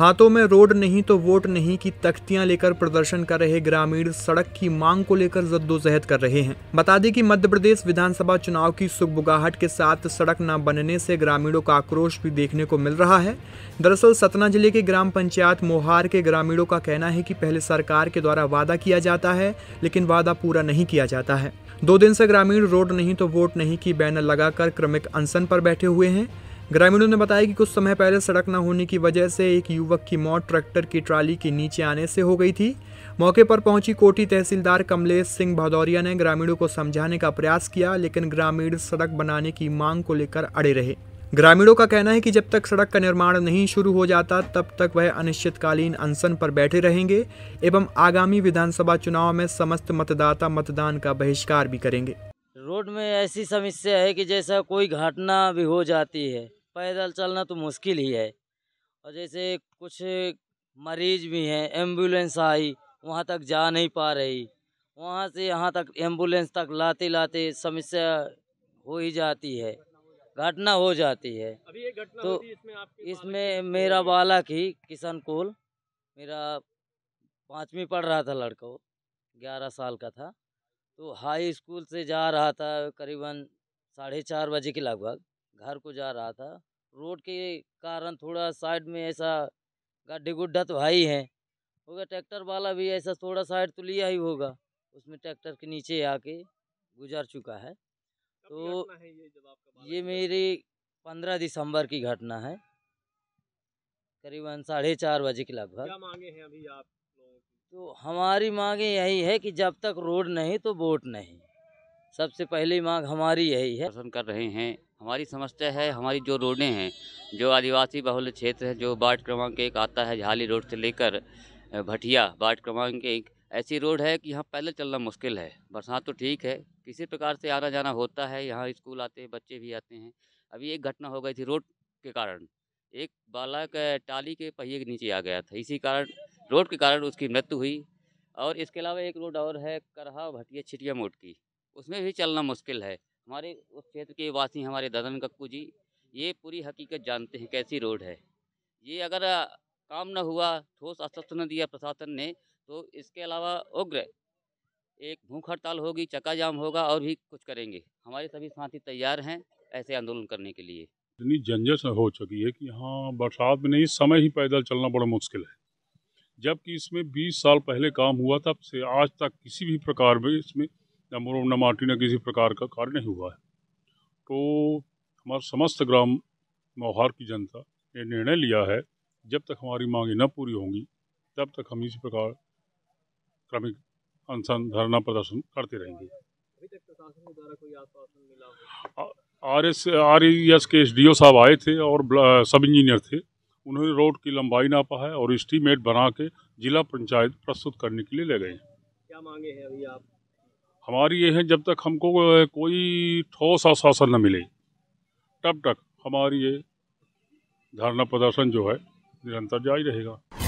हाथों में रोड नहीं तो वोट नहीं की तख्तियां लेकर प्रदर्शन कर रहे ग्रामीण सड़क की मांग को लेकर जद्दोजहद कर रहे हैं बता दें कि मध्य प्रदेश विधानसभा चुनाव की सुखबुगाहट के साथ सड़क न बनने से ग्रामीणों का आक्रोश भी देखने को मिल रहा है दरअसल सतना जिले के ग्राम पंचायत मोहार के ग्रामीणों का कहना है कि पहले सरकार के द्वारा वादा किया जाता है लेकिन वादा पूरा नहीं किया जाता है दो दिन से ग्रामीण रोड नहीं तो वोट नहीं की बैनर लगाकर क्रमिक अनशन पर बैठे हुए हैं ग्रामीणों ने बताया कि कुछ समय पहले सड़क न होने की वजह से एक युवक की मौत ट्रैक्टर की ट्राली के नीचे आने से हो गई थी मौके पर पहुंची कोटी तहसीलदार कमलेश सिंह भदौरिया ने ग्रामीणों को समझाने का प्रयास किया लेकिन ग्रामीण सड़क बनाने की मांग को लेकर अड़े रहे ग्रामीणों का कहना है कि जब तक सड़क का निर्माण नहीं शुरू हो जाता तब तक वह अनिश्चितकालीन अनशन पर बैठे रहेंगे एवं आगामी विधानसभा चुनाव में समस्त मतदाता मतदान का बहिष्कार भी करेंगे रोड में ऐसी समस्या है कि जैसा कोई घटना भी हो जाती है पैदल चलना तो मुश्किल ही है और जैसे कुछ मरीज भी हैं एम्बुलेंस आई वहाँ तक जा नहीं पा रही वहाँ से यहाँ तक एम्बुलेंस तक लाते लाते समस्या हो ही जाती है घटना हो जाती है अभी ये घटना तो इसमें, इसमें मेरा बालक ही किशन कोल मेरा पाँचवीं पढ़ रहा था लड़का ग्यारह साल का था तो हाई स्कूल से जा रहा था करीबन साढ़े चार बजे के लगभग घर को जा रहा था रोड के कारण थोड़ा साइड में ऐसा गड्ढे गुड्ढा तो भाई है हो गया ट्रैक्टर वाला भी ऐसा थोड़ा साइड तो लिया ही होगा उसमें ट्रैक्टर के नीचे आके गुजर चुका है तो है ये, ये मेरी पंद्रह दिसंबर की घटना है करीबन साढ़े चार बजे के लगभग क्या मांगे हैं अभी आप तो हमारी मांगे यही है कि जब तक रोड नहीं तो वोट नहीं सबसे पहली मांग हमारी यही है कर रहे हैं हमारी समस्या है हमारी जो रोडें हैं जो आदिवासी बहुल क्षेत्र है जो वार्ड क्रमांक एक आता है झाली रोड से लेकर भटिया वार्ड क्रमांक एक ऐसी रोड है कि यहाँ पैदल चलना मुश्किल है बरसात तो ठीक है किसी प्रकार से आना जाना होता है यहाँ स्कूल आते हैं बच्चे भी आते हैं अभी एक घटना हो गई थी रोड के कारण एक बालक टाली के पहिए के नीचे आ गया था इसी कारण रोड के कारण उसकी मृत्यु हुई और इसके अलावा एक रोड और है करहा भटिया छिटिया मोड़ की उसमें भी चलना मुश्किल है हमारे उस क्षेत्र के वासी हमारे ददन कक्कू जी ये पूरी हकीकत जानते हैं कैसी रोड है ये अगर काम न हुआ ठोस आश्वासन न दिया प्रशासन ने तो इसके अलावा उग्र एक भूख हड़ताल होगी चक्का जाम होगा और भी कुछ करेंगे हमारे सभी साथी तैयार हैं ऐसे आंदोलन करने के लिए इतनी झंझट हो चुकी है कि हाँ बरसात में नहीं समय ही पैदल चलना बड़ा मुश्किल है जबकि इसमें 20 साल पहले काम हुआ था से आज तक किसी भी प्रकार में इसमें या माटी ने किसी प्रकार का कार्य नहीं हुआ है तो हमारे समस्त ग्राम मोहार की जनता ने निर्णय लिया है जब तक हमारी मांगें न पूरी होंगी तब तक हम इसी प्रकार क्रमिक अनशन धरना प्रदर्शन करते रहेंगे R S R E S के एस डी ओ साहब आए थे और सब इंजीनियर थे उन्होंने रोड की लंबाई नापा है और इस्टीमेट बना के जिला पंचायत प्रस्तुत करने के लिए ले गए हैं क्या मांगे हैं अभी आप हमारी ये है जब तक हमको कोई ठोस आश्वासन न मिले तब तक हमारी ये धरना प्रदर्शन जो है निरंतर जारी रहेगा